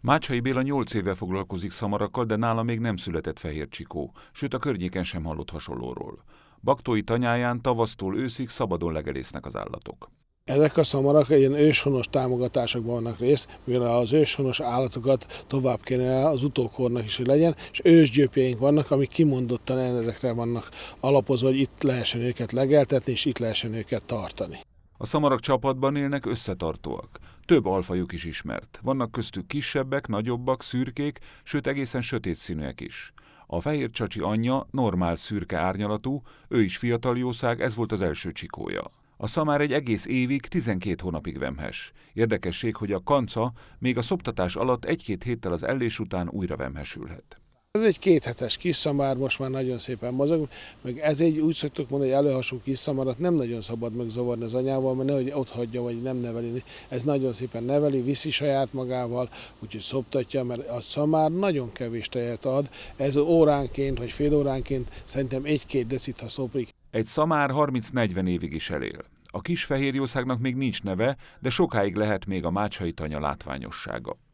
Mácsai Béla nyolc éve foglalkozik szamarakkal, de nála még nem született fehér csikó, sőt a környéken sem hallott hasonlóról. Baktói tanyáján tavasztól őszig szabadon legelésznek az állatok. Ezek a szamarak ilyen őshonos támogatásokban vannak részt, mivel az őshonos állatokat tovább kéne az utókornak is, hogy legyen, és ősgyöpjeink vannak, amik kimondottan ezekre vannak alapozva, hogy itt lehessen őket legeltetni, és itt lehessen őket tartani. A szamarak csapatban élnek, összetartóak. Több alfajuk is ismert. Vannak köztük kisebbek, nagyobbak, szürkék, sőt egészen sötét színűek is. A fehér csacsi anyja normál szürke árnyalatú, ő is fiatal jószág, ez volt az első csikója. A szamár egy egész évig, 12 hónapig vemhes. Érdekesség, hogy a kanca még a szoptatás alatt egy-két héttel az ellés után újra vemhesülhet. Ez egy kéthetes szamár, most már nagyon szépen mozog, meg ez egy úgy szoktuk mondani, hogy előhasú szamarat hát nem nagyon szabad megzavarni az anyával, mert nehogy ott hagyja, vagy nem neveli. Ez nagyon szépen neveli, viszi saját magával, úgyhogy szoptatja, mert a szamár nagyon kevés tejet ad. Ez óránként, vagy fél óránként szerintem egy-két decit, ha szoprik. Egy szamár 30-40 évig is elél. A kis fehérjószágnak még nincs neve, de sokáig lehet még a mácsai tanya látványossága.